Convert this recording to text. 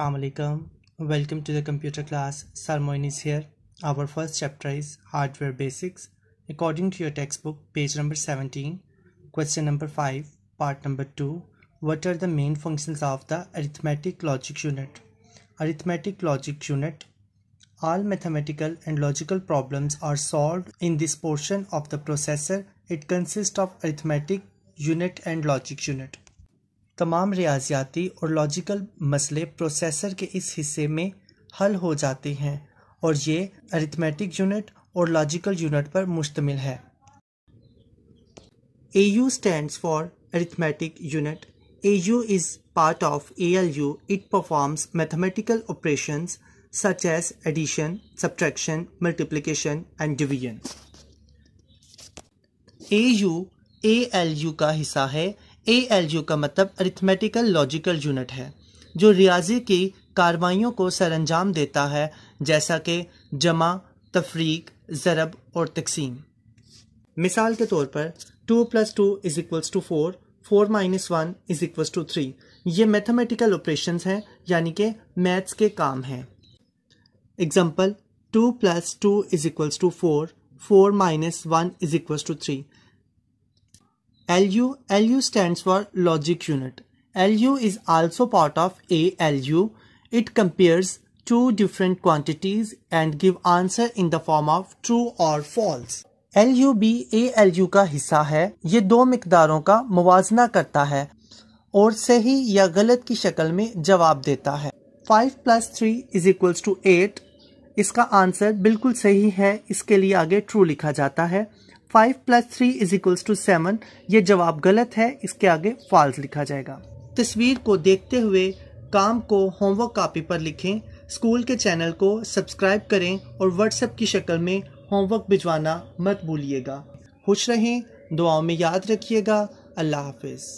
Assalamu alaikum. Welcome to the computer class. Salmoin is here. Our first chapter is Hardware Basics. According to your textbook, page number 17, question number 5, part number 2, what are the main functions of the arithmetic logic unit? Arithmetic logic unit. All mathematical and logical problems are solved in this portion of the processor. It consists of arithmetic unit and logic unit. तमाम रियाजियाती और logical मसले processor के इस हिस्से में हल हो जाते हैं और ये अरिथमेटिक यूनिट और लॉजिकल यूनिट पर मुश्तम है A U stand for arithmetic unit A U is part of A L U it performs mathematical operation such as addition subtraction multiplication and division A U A L U का हिस्सा है ए L U का मतलब arithmetical logical unit है जो रियाजी की कार्रवाइयों को सरंजाम देता है जैसा कि जमा तफरीक ज़रब और तकसीम मिसाल के तौर पर two plus two is equals to four four minus one is equals to three ये मैथमेटिकल ऑपरेशन हैं यानी कि मैथ्स के काम हैं example two plus two is equals to four four minus one is equals to three LU, LU stands for logic unit. LU is also part of ALU. It compares two different quantities and give answer in the form of true or false. LU भी ALU का हिस्सा है ये दो मकदारों का मुवजना करता है और सही या गलत की शक्ल में जवाब देता है five plus three is equals to eight इसका आंसर बिल्कुल सही है इसके लिए आगे ट्रू लिखा जाता है five plus three is equals to seven ये जवाब गलत है इसके आगे फॉल्स लिखा जाएगा तस्वीर को देखते हुए काम को होमवर्क कापी पर लिखें स्कूल के चैनल को सब्सक्राइब करें और व्हाट्सएप की शक्ल में होमवर्क भिजवाना मत भूलिएगा खुश रहें दुआओं में याद रखिएगा अल्लाह हाफिज़